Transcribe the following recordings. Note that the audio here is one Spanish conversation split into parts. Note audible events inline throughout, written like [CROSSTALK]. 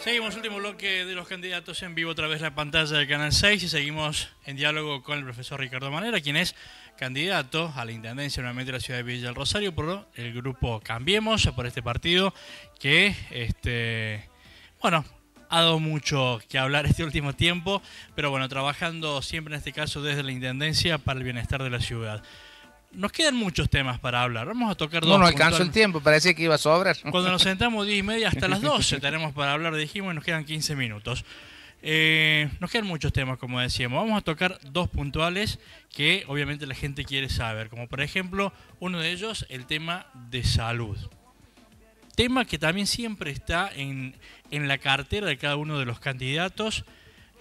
Seguimos último bloque de los candidatos en vivo otra vez la pantalla del Canal 6 y seguimos en diálogo con el profesor Ricardo Manera, quien es candidato a la Intendencia nuevamente de la ciudad de Villa del Rosario por el grupo Cambiemos, por este partido que, este, bueno, ha dado mucho que hablar este último tiempo, pero bueno, trabajando siempre en este caso desde la Intendencia para el bienestar de la ciudad. Nos quedan muchos temas para hablar. Vamos a tocar dos. No, no alcanzó el tiempo, parece que iba a sobrar. Cuando nos [LAUGHS] sentamos 10 y media hasta las 12 tenemos para hablar, dijimos, y nos quedan 15 minutos. Eh, nos quedan muchos temas, como decíamos. Vamos a tocar dos puntuales que obviamente la gente quiere saber, como por ejemplo uno de ellos, el tema de salud tema que también siempre está en, la cartera de cada uno de los candidatos.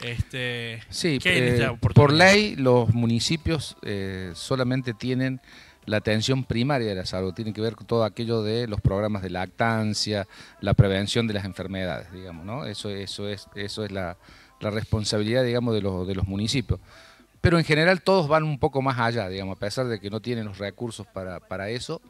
Este, sí, eh, por ley los municipios eh, solamente tienen la atención primaria de la salud, tiene que ver con todo aquello de los programas de lactancia, la prevención de las enfermedades, digamos, ¿no? Eso, eso es, eso es la, responsabilidad, digamos, de los, de los municipios. Pero en general todos van un poco más allá, digamos, a pesar de que no tienen los recursos para, para eso,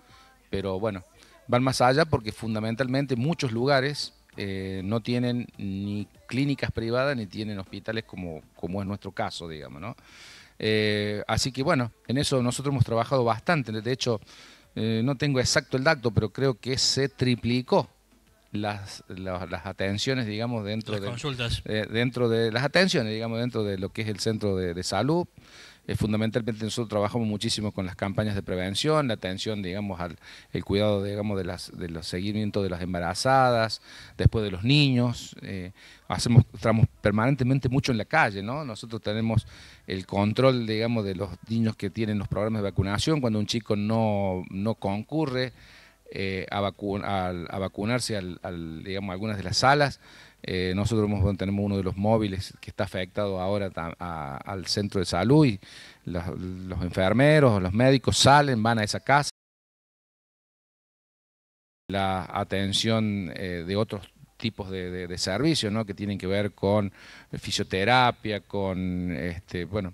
pero bueno, van más allá porque fundamentalmente muchos lugares eh, no tienen ni clínicas privadas ni tienen hospitales como, como es nuestro caso, digamos, ¿no? Eh, así que bueno, en eso nosotros hemos trabajado bastante. De hecho, eh, no tengo exacto el dato, pero creo que se triplicó las, las, atenciones, digamos, dentro las de, consultas. dentro de las atenciones, digamos, dentro de lo que es el centro de salud. Eh, fundamentalmente nosotros trabajamos muchísimo con las campañas de prevención, la atención, digamos, al el cuidado, digamos, de las, los seguimientos de las embarazadas, después de los niños. Eh, hacemos, estamos permanentemente mucho en la calle, ¿no? Nosotros tenemos el control, digamos, de los niños que tienen los programas de vacunación cuando un chico no, concurre. Eh, a, vacunarse al, digamos, a algunas de las salas. Eh, nosotros tenemos uno de los móviles que está afectado ahora al centro de salud y los, enfermeros, los médicos salen, van a esa casa. La atención eh, de otros tipos de, servicios que tienen que ver con fisioterapia, con este, bueno,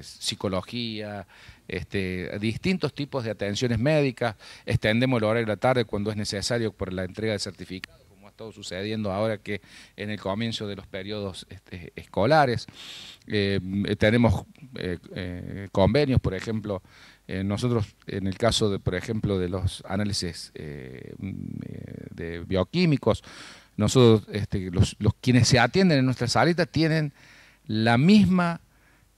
psicología, este, distintos tipos de atenciones médicas. Extendemos la hora de la tarde cuando es necesario por la entrega de certificados. Todo sucediendo ahora que en el comienzo de los periodos este, escolares. Eh, eh, tenemos eh, convenios, por ejemplo, nosotros en el caso, de, por ejemplo, de los análisis mm, de bioquímicos, nosotros, este, los, quienes se atienden en nuestra salita tienen la misma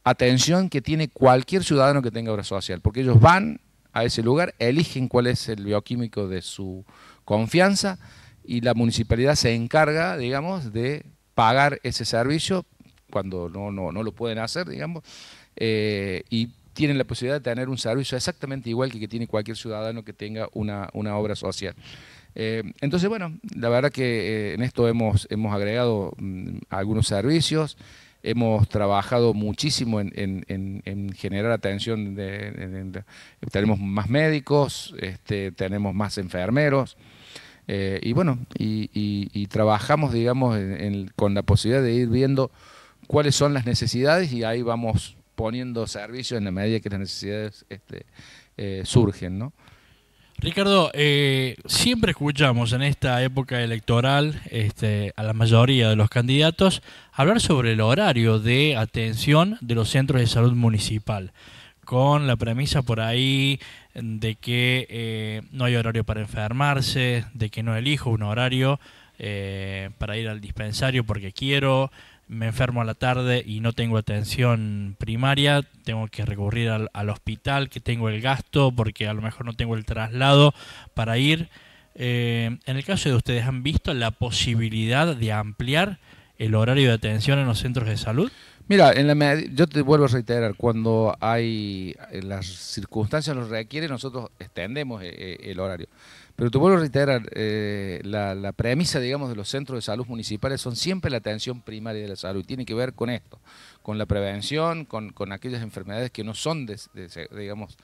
atención que tiene cualquier ciudadano que tenga obra social, porque ellos van a ese lugar, eligen cuál es el bioquímico de su confianza, y la municipalidad se encarga, digamos, de pagar ese servicio cuando no, lo pueden hacer, digamos, eh, y tienen la posibilidad de tener un servicio exactamente igual que, tiene cualquier ciudadano que tenga una, obra social. Eh, entonces, bueno, la verdad que eh, en esto hemos, hemos agregado mm, algunos servicios, hemos trabajado muchísimo en, generar atención, de, tenemos más médicos, este, tenemos más enfermeros, eh, y bueno, y, trabajamos, digamos, con la posibilidad de ir viendo cuáles son las necesidades y ahí vamos poniendo servicios en la medida que las necesidades este, eh, surgen, ¿no? Ricardo, eh, siempre escuchamos en esta época electoral este, a la mayoría de los candidatos hablar sobre el horario de atención de los centros de salud municipal con la premisa por ahí de que eh, no hay horario para enfermarse, de que no elijo un horario eh, para ir al dispensario porque quiero, me enfermo a la tarde y no tengo atención primaria, tengo que recurrir al, hospital, que tengo el gasto porque a lo mejor no tengo el traslado para ir. Eh, en el caso de ustedes, ¿han visto la posibilidad de ampliar el horario de atención en los centros de salud? Mira, en la yo te vuelvo a reiterar, cuando hay eh, las circunstancias nos requieren, nosotros extendemos eh, eh, el horario. Pero te vuelvo a reiterar, la, premisa, digamos, de los centros de salud municipales son siempre la atención primaria de la salud y tiene que ver con esto, con la prevención, con, aquellas enfermedades que no son, de, digamos,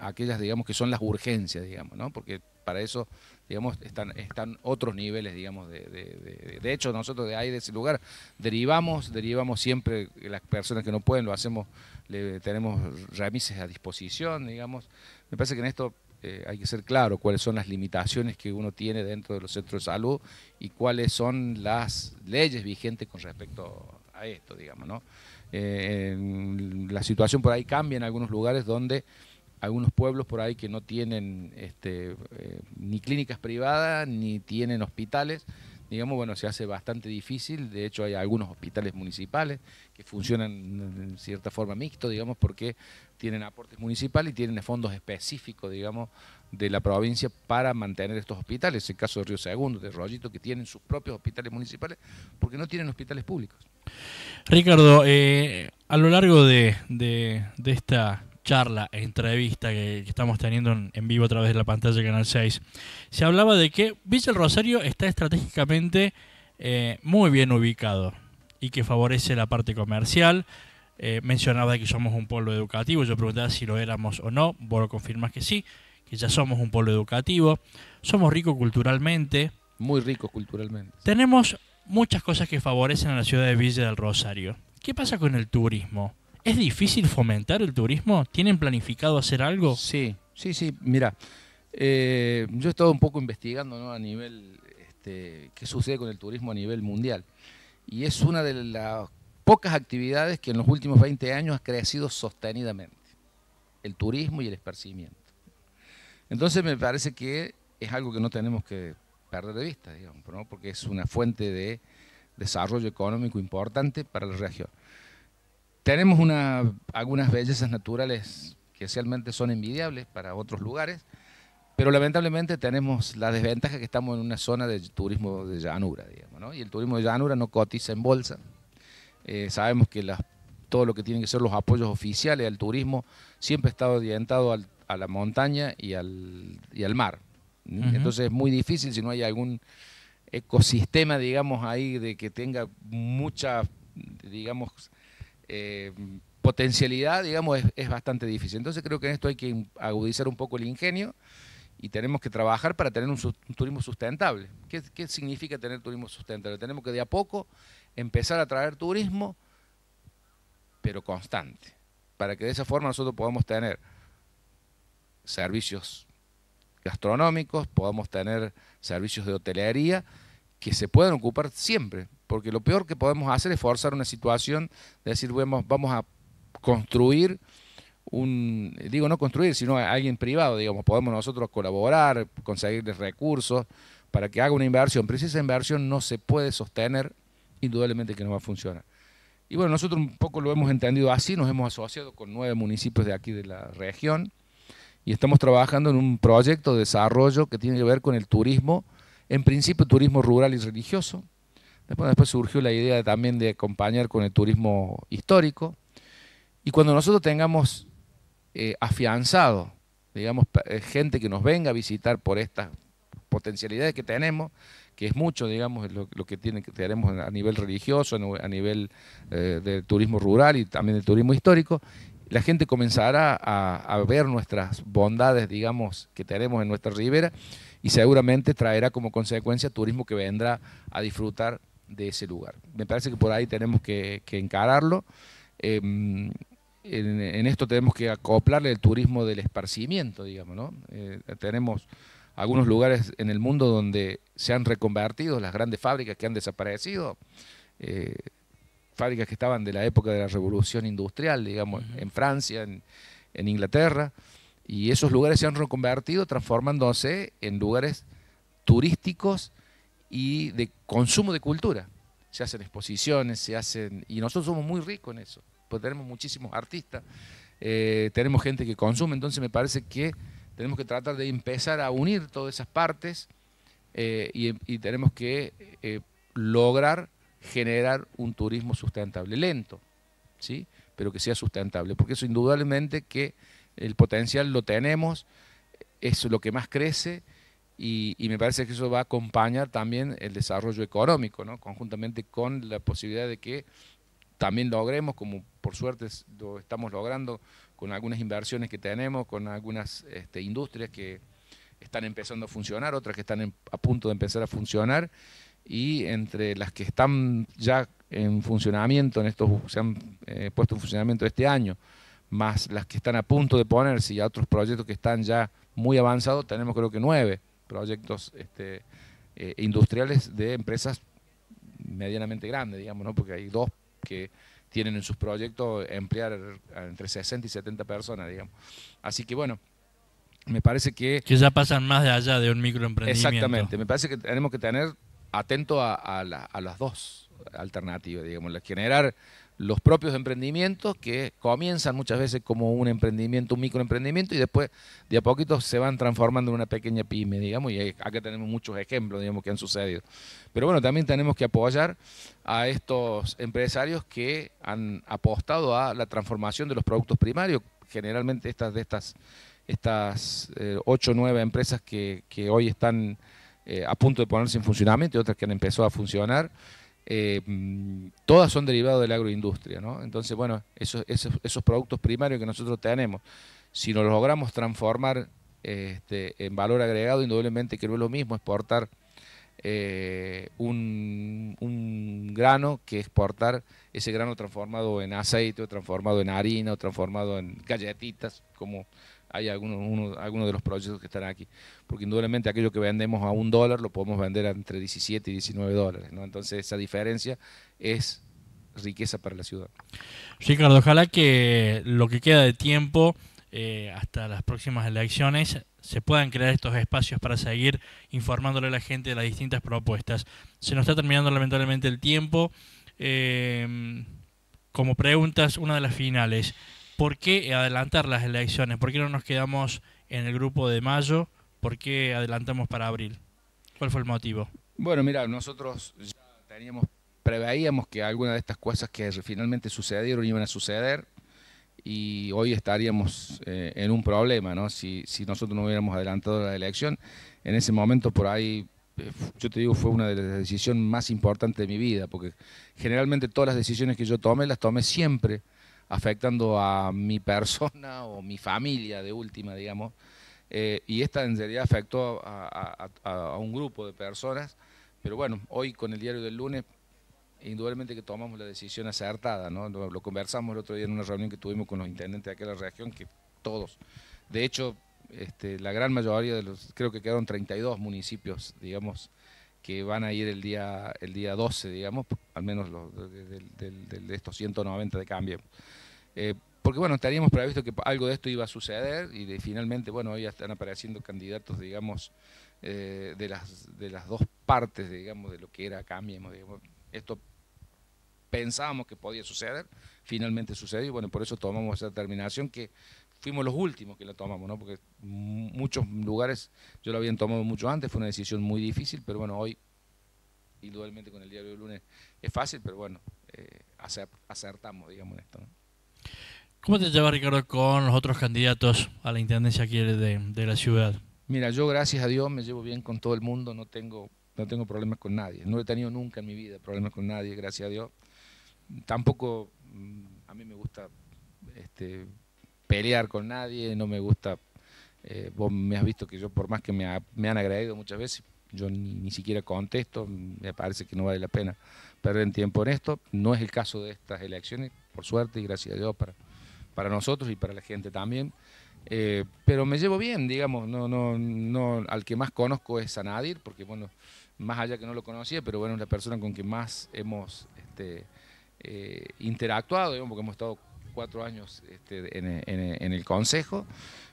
aquellas, digamos, que son las urgencias, digamos, ¿no? Porque para eso digamos, están, están otros niveles, digamos, de, hecho nosotros de ahí, de ese lugar, derivamos, derivamos siempre las personas que no pueden, lo hacemos, le, tenemos remises a disposición, digamos, me parece que en esto eh, hay que ser claro cuáles son las limitaciones que uno tiene dentro de los centros de salud y cuáles son las leyes vigentes con respecto a esto, digamos, ¿no? Eh, la situación por ahí cambia en algunos lugares donde algunos pueblos por ahí que no tienen este, eh, ni clínicas privadas ni tienen hospitales. Digamos, bueno, se hace bastante difícil. De hecho, hay algunos hospitales municipales que funcionan en cierta forma mixto, digamos, porque tienen aportes municipales y tienen fondos específicos, digamos, de la provincia para mantener estos hospitales. en el caso de Río Segundo, de Rollito, que tienen sus propios hospitales municipales porque no tienen hospitales públicos. Ricardo, eh, a lo largo de, de esta charla, e entrevista que, estamos teniendo en, vivo a través de la pantalla de Canal 6, se hablaba de que Villa del Rosario está estratégicamente eh, muy bien ubicado y que favorece la parte comercial. Eh, mencionaba que somos un pueblo educativo, yo preguntaba si lo éramos o no, vos lo confirmas que sí, que ya somos un pueblo educativo, somos ricos culturalmente. Muy ricos culturalmente. Tenemos muchas cosas que favorecen a la ciudad de Villa del Rosario. ¿Qué pasa con el turismo? ¿Es difícil fomentar el turismo? ¿Tienen planificado hacer algo? Sí, sí, sí. Mira, eh, yo he estado un poco investigando a nivel este, qué sucede con el turismo a nivel mundial. Y es una de las pocas actividades que en los últimos 20 años ha crecido sostenidamente. El turismo y el esparcimiento. Entonces me parece que es algo que no tenemos que perder de vista, digamos, porque es una fuente de desarrollo económico importante para la región tenemos una, algunas bellezas naturales que realmente son envidiables para otros lugares, pero lamentablemente tenemos la desventaja que estamos en una zona de turismo de llanura, digamos, ¿no? y el turismo de llanura no cotiza en bolsa. Eh, sabemos que las, todo lo que tienen que ser los apoyos oficiales al turismo siempre ha estado orientado a la montaña y al, al mar. Entonces es muy difícil si no hay algún ecosistema, digamos, ahí de que tenga mucha, digamos, eh, potencialidad, digamos, es, bastante difícil. Entonces creo que en esto hay que agudizar un poco el ingenio y tenemos que trabajar para tener un, turismo sustentable. ¿Qué, ¿Qué, significa tener turismo sustentable? Tenemos que de a poco empezar a traer turismo, pero constante, para que de esa forma nosotros podamos tener servicios gastronómicos, podamos tener servicios de hotelería, que se puedan ocupar siempre, porque lo peor que podemos hacer es forzar una situación, de decir, vamos a construir un, digo no construir, sino alguien privado, digamos, podemos nosotros colaborar, conseguirles recursos para que haga una inversión, pero si esa inversión no se puede sostener, indudablemente que no va a funcionar. Y bueno, nosotros un poco lo hemos entendido así, nos hemos asociado con nueve municipios de aquí de la región y estamos trabajando en un proyecto de desarrollo que tiene que ver con el turismo en principio turismo rural y religioso. Después, después surgió la idea también de acompañar con el turismo histórico. Y cuando nosotros tengamos eh, afianzado, digamos, eh, gente que nos venga a visitar por estas potencialidades que tenemos, que es mucho, digamos, lo, que tenemos a nivel religioso, a nivel eh, del turismo rural y también del turismo histórico, la gente comenzará a, a ver nuestras bondades, digamos, que tenemos en nuestra ribera y seguramente traerá como consecuencia turismo que vendrá a disfrutar de ese lugar. Me parece que por ahí tenemos que, encararlo. Em, en, esto tenemos que acoplarle el turismo del esparcimiento, digamos, ¿no? Eh, tenemos algunos lugares en el mundo donde se han reconvertido las grandes fábricas que han desaparecido, eh, fábricas que estaban de la época de la revolución industrial, digamos, en Francia, en Inglaterra. Y esos lugares se han reconvertido transformándose en lugares turísticos y de consumo de cultura. Se hacen exposiciones, se hacen... Y nosotros somos muy ricos en eso, porque tenemos muchísimos artistas, eh, tenemos gente que consume, entonces me parece que tenemos que tratar de empezar a unir todas esas partes eh, y, tenemos que eh, lograr generar un turismo sustentable, lento, ¿sí? pero que sea sustentable, porque eso indudablemente que el potencial lo tenemos, es lo que más crece y, me parece que eso va a acompañar también el desarrollo económico, ¿no? conjuntamente con la posibilidad de que también logremos, como por suerte lo estamos logrando con algunas inversiones que tenemos, con algunas este, industrias que están empezando a funcionar, otras que están a punto de empezar a funcionar, y entre las que están ya en funcionamiento, en estos, se han eh, puesto en funcionamiento este año, más las que están a punto de ponerse y otros proyectos que están ya muy avanzados, tenemos creo que nueve proyectos este, eh, industriales de empresas medianamente grandes, digamos, porque hay dos que tienen en sus proyectos emplear entre 60 y 70 personas, digamos. Así que bueno, me parece que... Que ya pasan más de allá de un microemprendimiento. Exactamente, me parece que tenemos que tener atento a, las dos alternativas, digamos, la, generar los propios emprendimientos que comienzan muchas veces como un emprendimiento, un microemprendimiento y después de a poquito se van transformando en una pequeña pyme, digamos, y acá tenemos muchos ejemplos, digamos, que han sucedido. Pero bueno, también tenemos que apoyar a estos empresarios que han apostado a la transformación de los productos primarios, generalmente estas de estas estas eh, ocho o nueve empresas que, hoy están eh, a punto de ponerse en funcionamiento y otras que han empezado a funcionar eh, todas son derivadas de la agroindustria, ¿no? Entonces, bueno, esos, esos, productos primarios que nosotros tenemos, si nos logramos transformar este, en valor agregado, indudablemente que no es lo mismo exportar eh, un, un, grano que exportar ese grano transformado en aceite, transformado en harina, o transformado en galletitas, como hay algunos, de los proyectos que están aquí. Porque indudablemente aquello que vendemos a un dólar lo podemos vender entre 17 y 19 dólares. Entonces esa diferencia es riqueza para la ciudad. Ricardo, ojalá que lo que queda de tiempo eh, hasta las próximas elecciones se puedan crear estos espacios para seguir informándole a la gente de las distintas propuestas. Se nos está terminando lamentablemente el tiempo. Eh, como preguntas, una de las finales. ¿por qué adelantar las elecciones? ¿Por qué no nos quedamos en el grupo de mayo? ¿Por qué adelantamos para abril? ¿Cuál fue el motivo? Bueno, mira, nosotros ya teníamos, preveíamos que alguna de estas cosas que finalmente sucedieron iban a suceder y hoy estaríamos eh, en un problema, ¿no? Si, si nosotros no hubiéramos adelantado la elección, en ese momento por ahí eh, yo te digo, fue una de las decisiones más importantes de mi vida, porque generalmente todas las decisiones que yo tomé las tomé siempre afectando a mi persona o mi familia de última, digamos. Eh, y esta en realidad afectó a, un grupo de personas, pero bueno, hoy con el diario del lunes, indudablemente que tomamos la decisión acertada, ¿no? Lo, conversamos el otro día en una reunión que tuvimos con los intendentes de aquella región, que todos, de hecho, este, la gran mayoría de los, creo que quedaron 32 municipios, digamos, que van a ir el día, el día 12, digamos, al menos los, de, estos 190 de cambio. Eh, porque bueno, estaríamos previsto que algo de esto iba a suceder y finalmente, bueno, ya están apareciendo candidatos, digamos, eh, de, las, de las dos partes, digamos, de lo que era cambio. Esto pensábamos que podía suceder, finalmente sucedió y bueno, por eso tomamos esa determinación que fuimos los últimos que la tomamos, ¿no? porque muchos lugares yo lo habían tomado mucho antes, fue una decisión muy difícil, pero bueno, hoy, indudablemente con el diario del lunes, es fácil, pero bueno, eh, acertamos, digamos, en esto. ¿Cómo te lleva Ricardo, con los otros candidatos a la intendencia aquí de, de, la ciudad? Mira, yo gracias a Dios me llevo bien con todo el mundo, no tengo, no tengo problemas con nadie, no he tenido nunca en mi vida problemas con nadie, gracias a Dios. Tampoco mm, a mí me gusta este, pelear con nadie, no me gusta. Eh, vos me has visto que yo, por más que me, me han agradecido muchas veces, yo ni, siquiera contesto, me parece que no vale la pena perder tiempo en esto. No es el caso de estas elecciones, por suerte y gracias a Dios para, para nosotros y para la gente también. Eh, pero me llevo bien, digamos, no, no, no, al que más conozco es a Nadir, porque bueno, más allá que no lo conocía, pero bueno, es la persona con que más hemos este, eh, interactuado, digamos, porque hemos estado cuatro años este, en, el Consejo.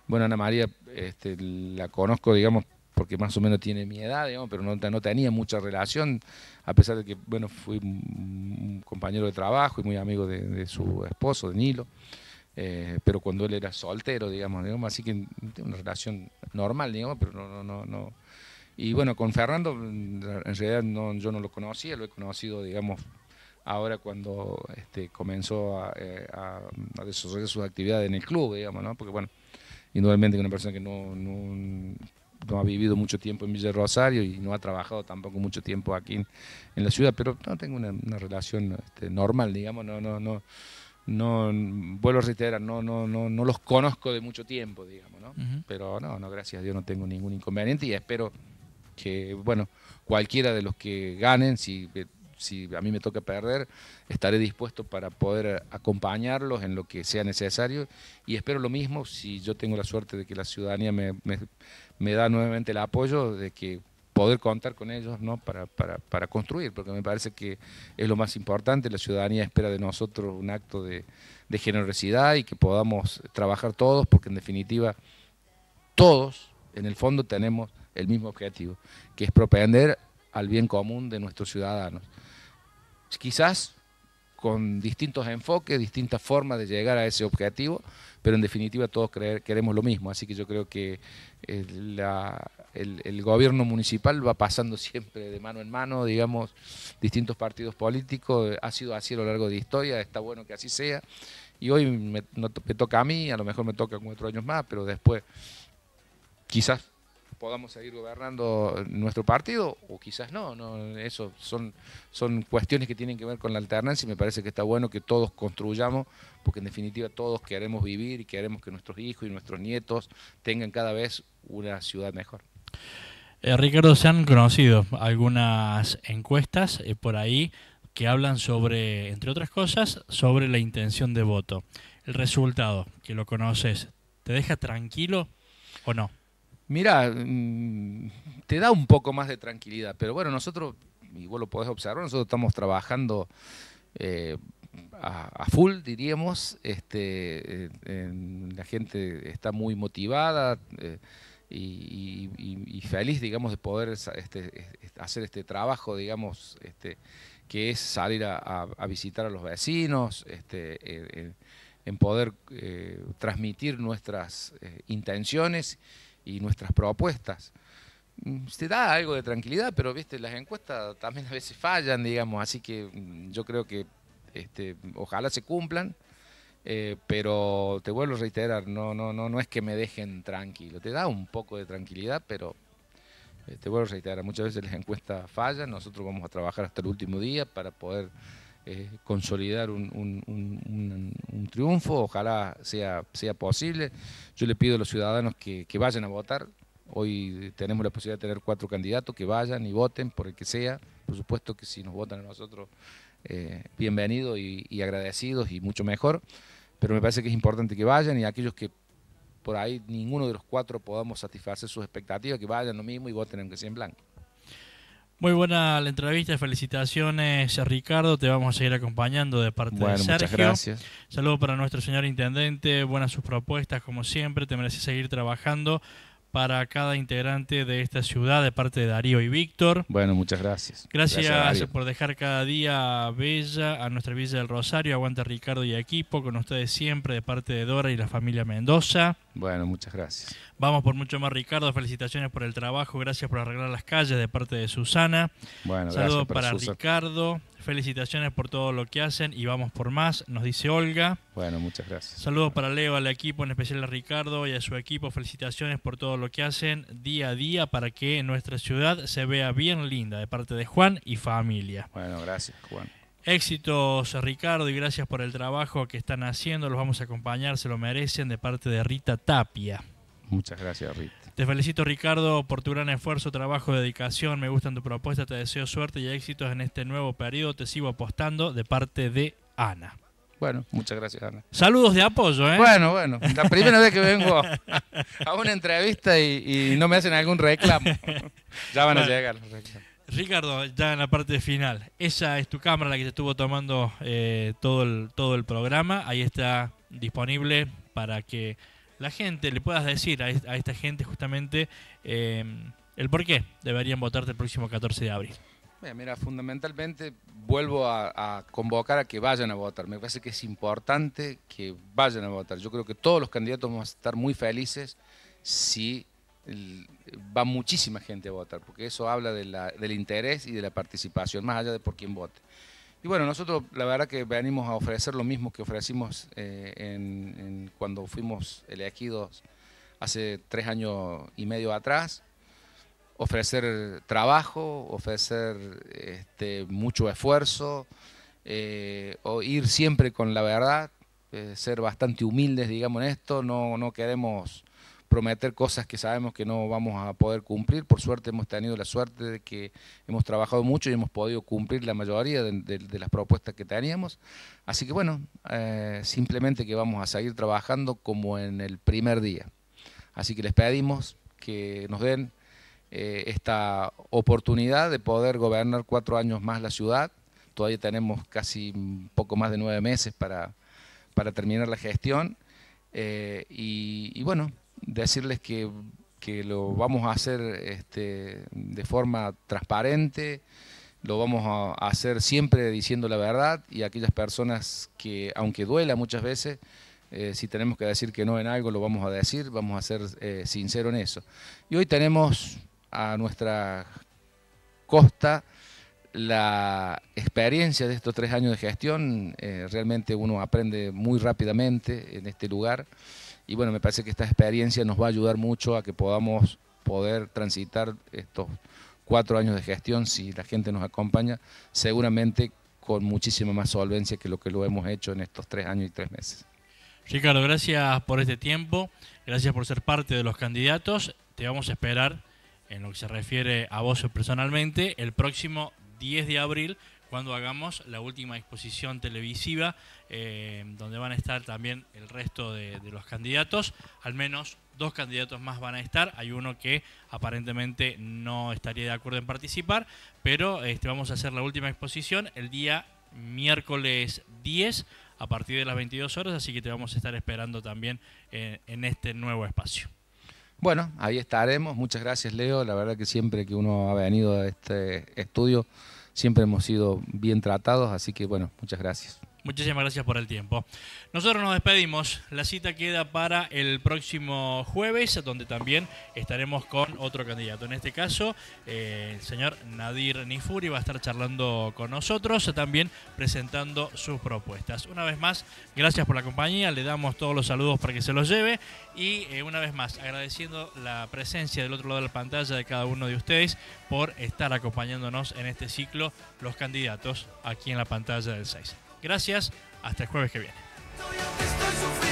Bueno, Ana María este, la conozco, digamos, porque más o menos tiene mi edad, digamos, pero no, no tenía mucha relación, a pesar de que, bueno, fui un compañero de trabajo y muy amigo de, su esposo, de Nilo, eh, pero cuando él era soltero, digamos, digamos, así que una relación normal, digamos, pero no, no, no, no. Y bueno, con Fernando, en realidad no, yo no lo conocía, lo he conocido, digamos, ahora cuando este, comenzó eh, a, desarrollar sus actividades en el club, digamos, ¿no? Porque bueno, indudablemente con una persona que no, ha vivido mucho tiempo en Villa Rosario y no ha trabajado tampoco mucho tiempo aquí en, la ciudad, pero no tengo una, relación este, normal, digamos, no, no, no, no, vuelvo a reiterar, no, no, no, no los conozco de mucho tiempo, digamos, ¿no? Pero no, no, gracias a Dios no tengo ningún inconveniente y espero que, bueno, cualquiera de los que ganen, si eh, si a mí me toca perder, estaré dispuesto para poder acompañarlos en lo que sea necesario y espero lo mismo si yo tengo la suerte de que la ciudadanía me, da nuevamente el apoyo de que poder contar con ellos Para, construir, porque me parece que es lo más importante, la ciudadanía espera de nosotros un acto de generosidad y que podamos trabajar todos, porque en definitiva todos en el fondo tenemos el mismo objetivo, que es propender al bien común de nuestros ciudadanos quizás con distintos enfoques, distintas formas de llegar a ese objetivo, pero en definitiva todos queremos lo mismo. Así que yo creo que eh, el, gobierno municipal va pasando [LAUGHS] siempre de mano en mano, digamos, distintos partidos políticos, ha sido así a lo largo de la historia, está bueno que así sea, y hoy me, me toca a mí, a lo mejor me toca cuatro años más, pero después quizás podamos seguir gobernando nuestro partido o quizás no, no eso son, son cuestiones que tienen que ver con la alternancia y me parece que está bueno que todos construyamos porque en definitiva todos queremos vivir y queremos que nuestros hijos y nuestros nietos tengan cada vez una ciudad mejor. Eh, Ricardo, se han conocido algunas encuestas eh, por ahí que hablan sobre, entre otras cosas, sobre la intención de voto. El resultado, que lo conoces, ¿te deja tranquilo o no? mira, mm, te da un poco más de tranquilidad, pero bueno, nosotros, y lo podés observar, nosotros estamos trabajando eh, a, full, diríamos, este, eh, la gente está muy motivada. Eh, y, feliz, digamos, de poder este, hacer este trabajo, digamos, este, que es salir a, visitar a los vecinos, este, en poder transmitir nuestras intenciones y nuestras propuestas. te mm, da algo de tranquilidad, pero viste, las encuestas también a veces fallan, digamos, así que mm, yo creo que este, ojalá se cumplan. Eh, pero te vuelvo a reiterar, no, no, no, no es que me dejen tranquilo, te da un poco de tranquilidad, pero eh, te vuelvo a reiterar, muchas veces las encuestas fallan, nosotros vamos a trabajar hasta el último día para poder eh, consolidar un, triunfo, ojalá sea, sea posible. Yo le pido a los ciudadanos que, vayan a votar, Hoy tenemos la posibilidad de tener cuatro candidatos que vayan y voten por el que sea. Por supuesto que si nos votan a nosotros, eh, bienvenidos y, agradecidos y mucho mejor. Pero me parece que es importante que vayan y aquellos que por ahí ninguno de los cuatro podamos satisfacer sus expectativas, que vayan lo mismo y voten aunque sea en blanco. Muy buena la entrevista, felicitaciones Ricardo, te vamos a seguir acompañando de parte de Sergio. Muchas gracias. Saludos para nuestro señor intendente, buenas sus propuestas como siempre, te mereces seguir trabajando para cada integrante de esta ciudad de parte de Darío y Víctor. Bueno, muchas gracias. Gracias, por dejar cada día bella a nuestra Villa del Rosario. Aguanta Ricardo y equipo con ustedes siempre de parte de Dora y la familia Mendoza. Bueno, muchas gracias. Vamos por mucho más, Ricardo. Felicitaciones por el trabajo. Gracias por arreglar las calles de parte de Susana. Bueno, Saludos para Ricardo. Felicitaciones por todo lo que hacen y vamos por más, nos dice Olga. Bueno, muchas gracias. Saludos para Leo, al equipo, en especial a Ricardo y a su equipo. Felicitaciones por todo lo que hacen día a día para que nuestra ciudad se vea bien linda de parte de Juan y familia. Bueno, gracias, Juan. Éxitos, Ricardo, y gracias por el trabajo que están haciendo. Los vamos a acompañar, se lo merecen de parte de Rita Tapia. Muchas gracias, Rita. Te felicito, Ricardo, por tu gran esfuerzo, trabajo, dedicación. Me gustan tu propuesta. Te deseo suerte y éxitos en este nuevo periodo. Te sigo apostando de parte de Ana. Bueno, muchas gracias, Ana. Saludos de apoyo, ¿eh? Bueno, bueno, la primera vez que vengo [LAUGHS] a una entrevista y, no me hacen algún reclamo. ya van a llegar Ricardo, ya en la parte final, esa es tu cámara la que te estuvo tomando eh, todo, el, todo el programa. Ahí está disponible para que la gente le puedas decir a, esta gente justamente eh, el por qué deberían votarte el próximo 14 de abril. Mira, fundamentalmente vuelvo a, convocar a que vayan a votar. Me parece que es importante que vayan a votar. Yo creo que todos los candidatos van a estar muy felices si va muchísima gente a votar, porque eso habla del interés y de la participación, más allá de por quién vote. Y bueno, nosotros la verdad que venimos a ofrecer lo mismo que ofrecimos eh, en, cuando fuimos elegidos hace tres años y medio atrás, ofrecer trabajo, ofrecer este, mucho esfuerzo, eh, o ir siempre con la verdad, eh, ser bastante humildes, digamos, en esto, no, no queremos prometer cosas que sabemos que no vamos a poder cumplir. Por suerte hemos tenido la suerte de que hemos trabajado mucho y hemos podido cumplir la mayoría de, las propuestas que teníamos. Así que bueno, eh, simplemente que vamos a seguir trabajando como en el primer día. Así que les pedimos que nos den eh, esta oportunidad de poder gobernar cuatro años más la ciudad. Todavía tenemos casi poco más de nueve meses para, para terminar la gestión. Eh, y, bueno, decirles que, que, lo vamos a hacer este, de forma transparente, lo vamos a hacer siempre diciendo la verdad y aquellas personas que, aunque duela muchas veces, eh, si tenemos que decir que no en algo, lo vamos a decir, vamos a ser eh, sinceros en eso. Y hoy tenemos a nuestra costa la experiencia de estos tres años de gestión. Eh, realmente uno aprende muy rápidamente en este lugar y bueno, me parece que esta experiencia nos va a ayudar mucho a que podamos poder transitar estos cuatro años de gestión, si la gente nos acompaña, seguramente con muchísima más solvencia que lo que lo hemos hecho en estos tres años y tres meses. Ricardo, gracias por este tiempo, gracias por ser parte de los candidatos, te vamos a esperar en lo que se refiere a vos personalmente, el próximo 10 de abril, cuando hagamos la última exposición televisiva, eh, donde van a estar también el resto de, los candidatos, al menos dos candidatos más van a estar. Hay uno que aparentemente no estaría de acuerdo en participar, pero este, vamos a hacer la última exposición el día miércoles 10 a partir de las 22 horas, así que te vamos a estar esperando también eh, en este nuevo espacio. Bueno, ahí estaremos. Muchas gracias, Leo. La verdad que siempre que uno ha venido a este estudio, siempre hemos sido bien tratados. Así que, bueno, muchas gracias. Muchísimas gracias por el tiempo. Nosotros nos despedimos. La cita queda para el próximo jueves, donde también estaremos con otro candidato. En este caso, eh, el señor Nadir Nifuri va a estar charlando con nosotros, también presentando sus propuestas. Una vez más, gracias por la compañía. Le damos todos los saludos para que se los lleve. Y eh, una vez más, agradeciendo la presencia del otro lado de la pantalla de cada uno de ustedes por estar acompañándonos en este ciclo Los candidatos aquí en la pantalla del 6. Gracias, hasta el jueves que viene.